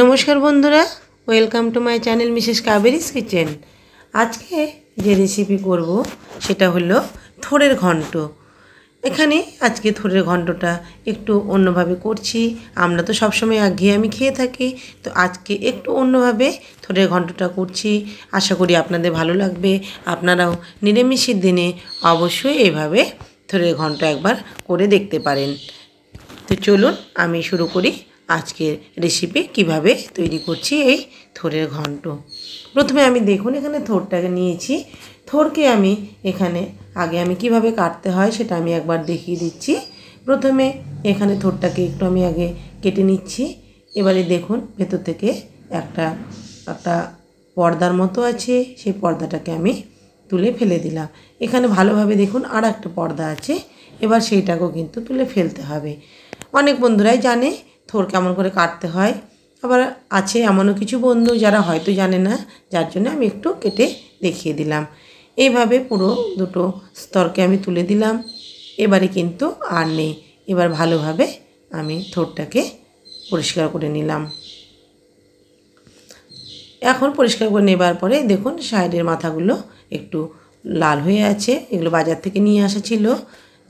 নমস্কার বন্ধুরা welcome to my channel Mrs Kaberi's kitchen আজকে যে রেসিপি করব সেটা হলো থোড়ের ঘন্ট এখানে আজকে থোড়ের ঘন্টটা একটু অন্যভাবে করছি আমরা তো সবসময় আগে আমি খেয়ে থাকি তো আজকে একটু অন্যভাবে থোড়ের ঘন্টটা করছি আশা করি আপনাদের ভালো লাগবে আপনারাও নিরামিষের দিনে অবশ্যই এভাবে থোড়ের ঘন্ট একবার করে দেখতে পারেন তো চলুন আমি শুরু করি আজকের রেসিপি কিভাবে তৈরি করছি এই থোরের ঘন্ট প্রথমে আমি দেখুন এখানে থোরটাকে নিয়েছি থোরকে আমি এখানে আগে আমি কিভাবে কাটতে হয় সেটা আমি একবার দেখিয়ে দিচ্ছি প্রথমে এখানে থোরটাকে একটু আমি আগে কেটে নিচ্ছি এবারে দেখুন ভেতর থেকে একটা একটা পর্দার মতো আছে সেই পর্দাটাকে আমি তুলে ফেলে দিলাম এখানে ভালোভাবে দেখুন আর একটা পর্দা আছে এবার সেইটাকেও কিন্তু তুলে ফেলতে হবে অনেক বন্ধুরাই জানে থোর কেমন করে কাটতে হয় আবার আছে এমনও কিছু বন্ধু যারা হয়তো জানে না যার জন্য আমি একটু কেটে দেখিয়ে দিলাম এইভাবে পুরো দুটো স্তরকে আমি তুলে দিলাম এবারে কিন্তু আর নেই এবার ভালোভাবে আমি থোরটাকে পরিষ্কার করে নিলাম এখন পরিষ্কার করে নেবার পরে দেখুন সাইডের মাথাগুলো একটু লাল হয়ে আছে এগুলো বাজার থেকে নিয়ে আসা ছিল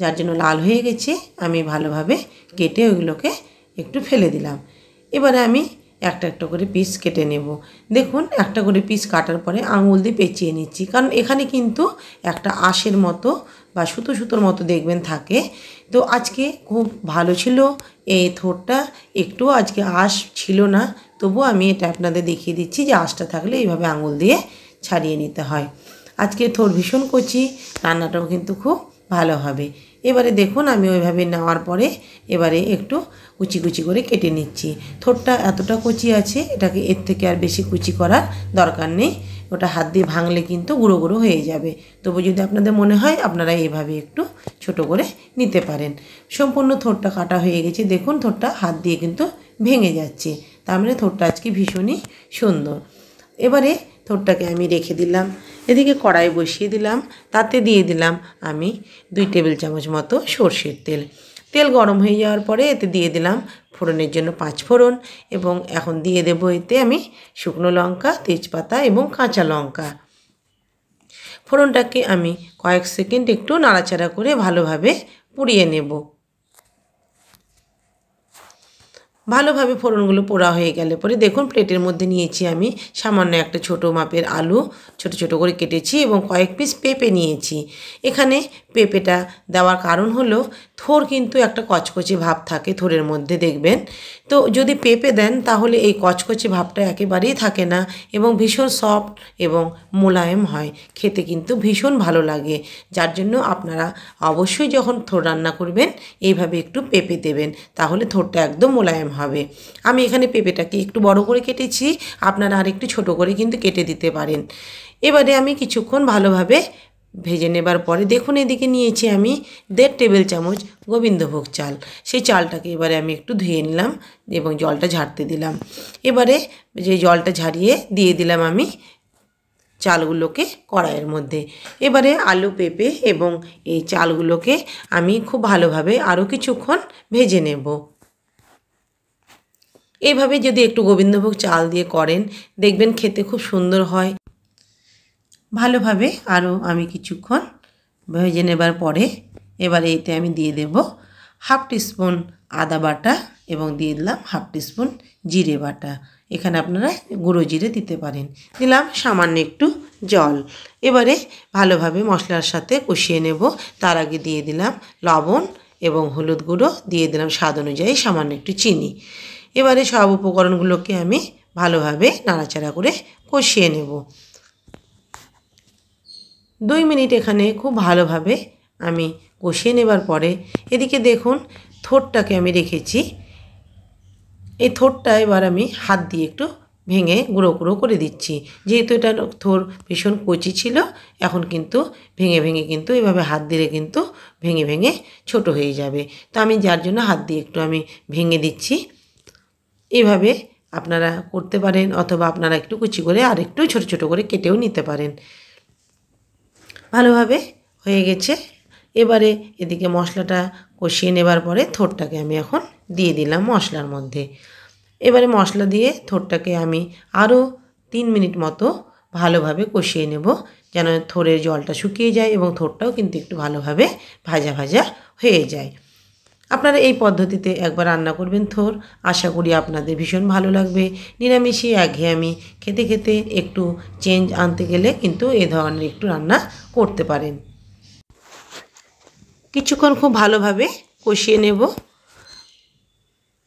যার জন্য লাল হয়ে গেছে আমি ভালোভাবে কেটে ওইগুলোকে একটু ফেলে দিলাম এবারে আমি একটা একটা করে পিস কেটে নেব দেখুন একটা করে পিস কাটার পরে আঙুল দিয়ে পেঁচিয়ে নিচ্ছি কারণ এখানে কিন্তু একটা আঁশের মতো বা সুতো সুতোর মতো দেখবেন থাকে তো আজকে খুব ভালো ছিল এই থোরটা একটু আজকে আঁশ ছিল না তবু আমি এটা আপনাদের দেখিয়ে দিচ্ছি যে আশটা থাকলে এইভাবে আঙুল দিয়ে ছাড়িয়ে নিতে হয় আজকে থোর ভীষণ কচি রান্নাটাও কিন্তু খুব ভালো হবে এবারে দেখুন আমি ওইভাবে নেওয়ার পরে এবারে একটু কুচি কুচি করে কেটে নিচ্ছি থোটটা এতটা কুচি আছে এটাকে এর থেকে আর বেশি কুচি করার দরকার নেই ওটা হাত দিয়ে ভাঙলে কিন্তু গুঁড়ো গুঁড়ো হয়ে যাবে তবু যদি আপনাদের মনে হয় আপনারা এইভাবে একটু ছোট করে নিতে পারেন সম্পূর্ণ থোটটা কাটা হয়ে গেছে দেখুন থোটটা হাত দিয়ে কিন্তু ভেঙে যাচ্ছে তার মানে থোটটা আজকে ভীষণই সুন্দর এবারে থোটটাকে আমি রেখে দিলাম এদিকে কড়াই বসিয়ে দিলাম তাতে দিয়ে দিলাম আমি দুই টেবিল চামচ মতো সর্ষের তেল তেল গরম হয়ে যাওয়ার পরে এতে দিয়ে দিলাম ফোড়নের জন্য পাঁচ ফোড়ন এবং এখন দিয়ে দেবো এতে আমি শুকনো লঙ্কা তেজপাতা এবং কাঁচা লঙ্কা ফোড়নটাকে আমি কয়েক সেকেন্ড একটু নাড়াচাড়া করে ভালোভাবে পুড়িয়ে নেব ভালোভাবে ফোড়নগুলো পোড়া হয়ে গেলে পরে দেখুন প্লেটের মধ্যে নিয়েছি আমি সামান্য একটা ছোট মাপের আলু ছোট ছোট করে কেটেছি এবং কয়েক পিস পেঁপে নিয়েছি এখানে পেঁপেটা দেওয়ার কারণ হলো থোর কিন্তু একটা কচকচে ভাব থাকে থোরের মধ্যে দেখবেন তো যদি পেঁপে দেন তাহলে এই কচকচে ভাবটা একেবারেই থাকে না এবং ভীষণ সফট এবং মোলায়েম হয় খেতে কিন্তু ভীষণ ভালো লাগে যার জন্য আপনারা অবশ্যই যখন থোর রান্না করবেন এইভাবে একটু পেঁপে দেবেন তাহলে থোরটা একদম মোলায়েম হবে আমি এখানে পেঁপেটাকে একটু বড় করে কেটেছি আপনারা আর একটু ছোটো করে কিন্তু কেটে দিতে পারেন এবারে আমি কিছুক্ষণ ভালোভাবে ভেজে নেবার পরে দেখুন এদিকে নিয়েছি আমি দেড় টেবিল চামচ গোবিন্দভোগ চাল সেই চালটাকে এবারে আমি একটু ধুয়ে নিলাম এবং জলটা ঝাড়তে দিলাম এবারে যে জলটা ঝাড়িয়ে দিয়ে দিলাম আমি চালগুলোকে কড়াইয়ের মধ্যে এবারে আলু পেঁপে এবং এই চালগুলোকে আমি খুব ভালোভাবে আরও কিছুক্ষণ ভেজে নেব এইভাবে যদি একটু গোবিন্দভোগ চাল দিয়ে করেন দেখবেন খেতে খুব সুন্দর হয় ভালোভাবে আরও আমি কিছুক্ষণ ভেজে নেবার পরে এবারে এতে আমি দিয়ে দেব হাফ টিস্পুন আদা বাটা এবং দিয়ে দিলাম হাফ টিস্পুন জিরে বাটা এখানে আপনারা গুঁড়ো জিরে দিতে পারেন দিলাম সামান্য একটু জল এবারে ভালোভাবে মশলার সাথে কষিয়ে নেব তার আগে দিয়ে দিলাম লবণ এবং হলুদ গুঁড়ো দিয়ে দিলাম স্বাদ অনুযায়ী সামান্য একটু চিনি এবারে সব উপকরণগুলোকে আমি ভালোভাবে নাড়াচাড়া করে কষিয়ে নেব দুই মিনিট এখানে খুব ভালোভাবে আমি কষিয়ে নেবার পরে এদিকে দেখুন থোটটাকে আমি রেখেছি এই থোটটা এবার আমি হাত দিয়ে একটু ভেঙে গুঁড়ো গুঁড়ো করে দিচ্ছি যেহেতু এটা থোর ভীষণ কচি ছিল এখন কিন্তু ভেঙে ভেঙে কিন্তু এভাবে হাত দিলে কিন্তু ভেঙে ভেঙে ছোট হয়ে যাবে তো আমি যার জন্য হাত দিয়ে একটু আমি ভেঙে দিচ্ছি এইভাবে আপনারা করতে পারেন অথবা আপনারা একটু কুচি করে আর একটু ছোটো ছোটো করে কেটেও নিতে পারেন ভালোভাবে হয়ে গেছে এবারে এদিকে মশলাটা কষিয়ে নেবার পরে থোরটাকে আমি এখন দিয়ে দিলাম মশলার মধ্যে এবারে মশলা দিয়ে থোরটাকে আমি আরও তিন মিনিট মতো ভালোভাবে কষিয়ে নেব যেন থোরের জলটা শুকিয়ে যায় এবং থোরটাও কিন্তু একটু ভালোভাবে ভাজা ভাজা হয়ে যায় আপনারা এই পদ্ধতিতে একবার রান্না করবেন থোর আশা করি আপনাদের ভীষণ ভালো লাগবে নিরামিষই একঘেয়ামি খেতে খেতে একটু চেঞ্জ আনতে গেলে কিন্তু এ ধরনের একটু রান্না করতে পারেন কিছুক্ষণ খুব ভালোভাবে কষিয়ে নেব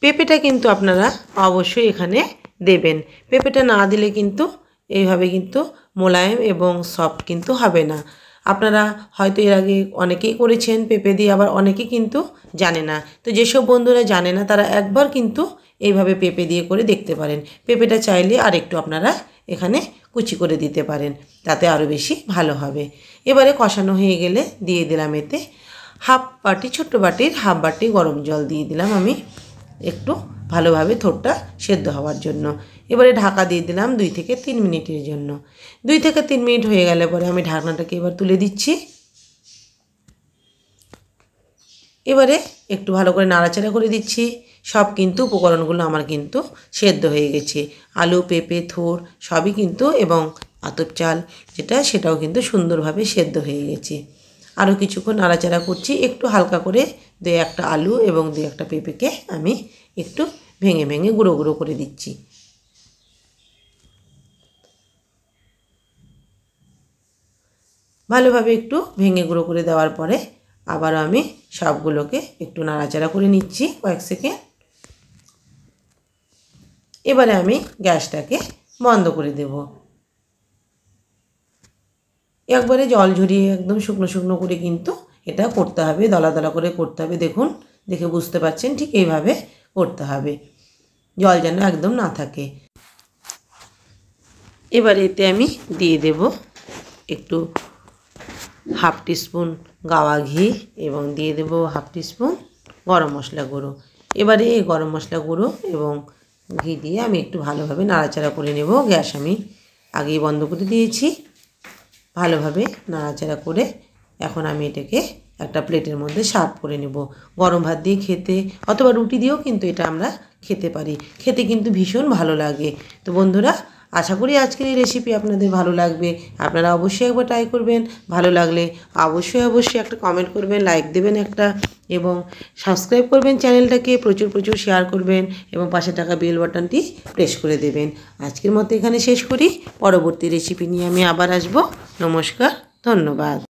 পেঁপেটা কিন্তু আপনারা অবশ্যই এখানে দেবেন পেঁপেটা না দিলে কিন্তু এইভাবে কিন্তু মোলায়েম এবং সফট কিন্তু হবে না আপনারা হয়তো এর আগে অনেকেই করেছেন পেঁপে দিয়ে আবার অনেকে কিন্তু জানে না তো যেসব বন্ধুরা জানে না তারা একবার কিন্তু এইভাবে পেঁপে দিয়ে করে দেখতে পারেন পেঁপেটা চাইলে আর একটু আপনারা এখানে কুচি করে দিতে পারেন তাতে আরও বেশি ভালো হবে এবারে কষানো হয়ে গেলে দিয়ে দিলাম এতে হাফ বাটি ছোট্ট বাটির হাফ বাটি গরম জল দিয়ে দিলাম আমি একটু ভালোভাবে থোটটা সেদ্ধ হওয়ার জন্য এবারে ঢাকা দিয়ে দিলাম দুই থেকে তিন মিনিটের জন্য দুই থেকে তিন মিনিট হয়ে গেলে পরে আমি ঢাকনাটাকে এবার তুলে দিচ্ছি এবারে একটু ভালো করে নাড়াচাড়া করে দিচ্ছি সব কিন্তু উপকরণগুলো আমার কিন্তু সেদ্ধ হয়ে গেছে আলু পেঁপে থোর সবই কিন্তু এবং আতপ চাল যেটা সেটাও কিন্তু সুন্দরভাবে সেদ্ধ হয়ে গেছে আরও কিছুক্ষণ নাড়াচাড়া করছি একটু হালকা করে দু একটা আলু এবং দু একটা পেঁপেকে আমি একটু ভেঙে ভেঙে গুঁড়ো গুঁড়ো করে দিচ্ছি ভালোভাবে একটু ভেঙে গুঁড়ো করে দেওয়ার পরে আবারও আমি সবগুলোকে একটু নাড়াচাড়া করে নিচ্ছি কয়েক সেকেন্ড এবারে আমি গ্যাসটাকে বন্ধ করে দেব একবারে জল ঝরিয়ে একদম শুকনো শুকনো করে কিন্তু এটা করতে হবে দলা দলা করে করতে হবে দেখুন দেখে বুঝতে পারছেন ঠিক এইভাবে করতে হবে জল যেন একদম না থাকে এবারে এতে আমি দিয়ে দেব একটু হাফ স্পুন গাওয়া ঘি এবং দিয়ে দেবো হাফ স্পুন গরম মশলা গুঁড়ো এবারে এই গরম মশলা গুঁড়ো এবং ঘি দিয়ে আমি একটু ভালোভাবে নাড়াচাড়া করে নেব গ্যাস আমি আগেই বন্ধ করে দিয়েছি ভালোভাবে নাড়াচাড়া করে এখন আমি এটাকে একটা প্লেটের মধ্যে সার্ভ করে নেব গরম ভাত দিয়ে খেতে অথবা রুটি দিয়েও কিন্তু এটা আমরা খেতে পারি খেতে কিন্তু ভীষণ ভালো লাগে তো বন্ধুরা আশা করি আজকের এই রেসিপি আপনাদের ভালো লাগবে আপনারা অবশ্যই একবার ট্রাই করবেন ভালো লাগলে অবশ্যই অবশ্যই একটা কমেন্ট করবেন লাইক দেবেন একটা এবং সাবস্ক্রাইব করবেন চ্যানেলটাকে প্রচুর প্রচুর শেয়ার করবেন এবং পাশে টাকা বেল বাটনটি প্রেস করে দেবেন আজকের মতো এখানে শেষ করি পরবর্তী রেসিপি নিয়ে আমি আবার আসব নমস্কার ধন্যবাদ